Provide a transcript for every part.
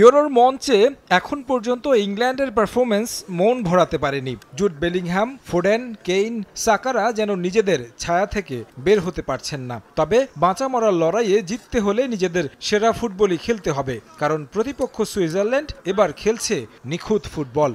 ইউরোর মঞ্চে এখন পর্যন্ত ইংল্যান্ডের পারফরমেন্স মন ভরাতে পারেনি জুট বেলিংহাম ফোডেন কেইন সাকারা যেন নিজেদের ছায়া থেকে বের হতে পারছেন না তবে বাঁচা মরার লড়াইয়ে জিততে হলে নিজেদের সেরা ফুটবলই খেলতে হবে কারণ প্রতিপক্ষ সুইজারল্যান্ড এবার খেলছে নিখুঁত ফুটবল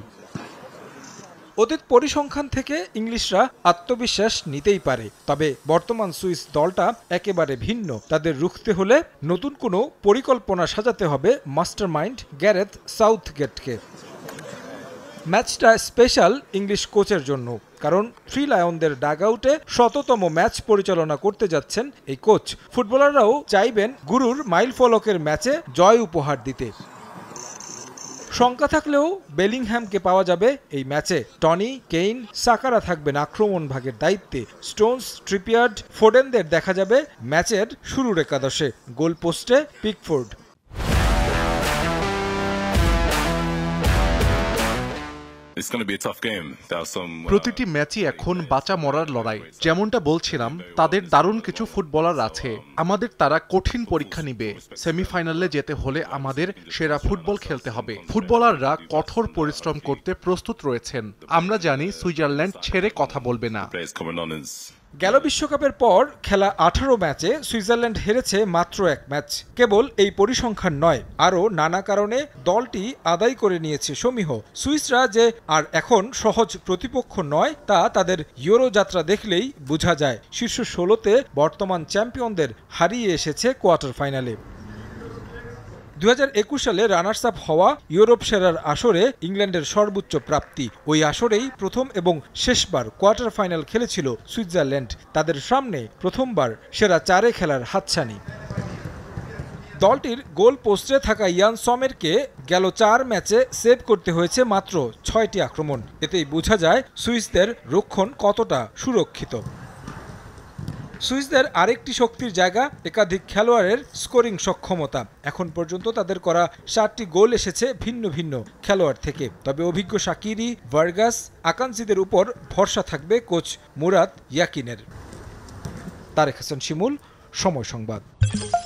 অতীত পরিসংখ্যান থেকে ইংলিশরা আত্মবিশ্বাস নিতেই পারে তবে বর্তমান সুইস দলটা একেবারে ভিন্ন তাদের রুখতে হলে নতুন কোনো পরিকল্পনা সাজাতে হবে মাস্টার মাইন্ড গ্যারেথ সাউথগেটকে ম্যাচটা স্পেশাল ইংলিশ কোচের জন্য কারণ থ্রি লায়নদের ডাগ আউটে শততম ম্যাচ পরিচালনা করতে যাচ্ছেন এই কোচ ফুটবলাররাও চাইবেন গুরুর মাইল ফলকের ম্যাচে জয় উপহার দিতে শঙ্কা থাকলেও বেলিংহ্যামকে পাওয়া যাবে এই ম্যাচে টনি কেইন সাকারা থাকবেন আক্রমণ ভাগের দায়িত্বে স্টোনস ট্রিপিয়ার্ড ফোডেনদের দেখা যাবে ম্যাচের শুরুর একাদশে গোল পোস্টে পিকফোর্ড Uh, প্রতিটি ম্যাচই এখন বাঁচা মরার লড়াই যেমনটা বলছিলাম তাদের দারুণ কিছু ফুটবলার আছে আমাদের তারা কঠিন পরীক্ষা নিবে সেমিফাইনালে যেতে হলে আমাদের সেরা ফুটবল খেলতে হবে ফুটবলাররা কঠোর পরিশ্রম করতে প্রস্তুত রয়েছেন আমরা জানি সুইজারল্যান্ড ছেড়ে কথা বলবে না গেল বিশ্বকাপের পর খেলা আঠারো ম্যাচে সুইজারল্যান্ড হেরেছে মাত্র এক ম্যাচ কেবল এই পরিসংখ্যান নয় আরও নানা কারণে দলটি আদায় করে নিয়েছে সমীহ সুইসরা যে আর এখন সহজ প্রতিপক্ষ নয় তা তাদের ইউরো যাত্রা দেখলেই বোঝা যায় শীর্ষ ষোলোতে বর্তমান চ্যাম্পিয়নদের হারিয়ে এসেছে কোয়ার্টার ফাইনালে দু সালে রানার্স আপ হওয়া ইউরোপ সেরার আসরে ইংল্যান্ডের সর্বোচ্চ প্রাপ্তি ওই আসরেই প্রথম এবং শেষবার কোয়ার্টার ফাইনাল খেলেছিল সুইজারল্যান্ড তাদের সামনে প্রথমবার সেরা চারে খেলার হাতছানি দলটির গোল পোস্টে থাকা ইয়ান সমেরকে গেল চার ম্যাচে সেভ করতে হয়েছে মাত্র ছয়টি আক্রমণ এতেই বোঝা যায় সুইসদের রক্ষণ কতটা সুরক্ষিত সুইসদের আরেকটি শক্তির জায়গা একাধিক খেলোয়াড়ের স্কোরিং সক্ষমতা এখন পর্যন্ত তাদের করা সাতটি গোল এসেছে ভিন্ন ভিন্ন খেলোয়াড় থেকে তবে অভিজ্ঞ সাকিরি ভার্গাস আকাঙ্ক্ষীদের উপর ভরসা থাকবে কোচ মুরাদ ইয়াকিনের তারেক হাসান শিমুল সময় সংবাদ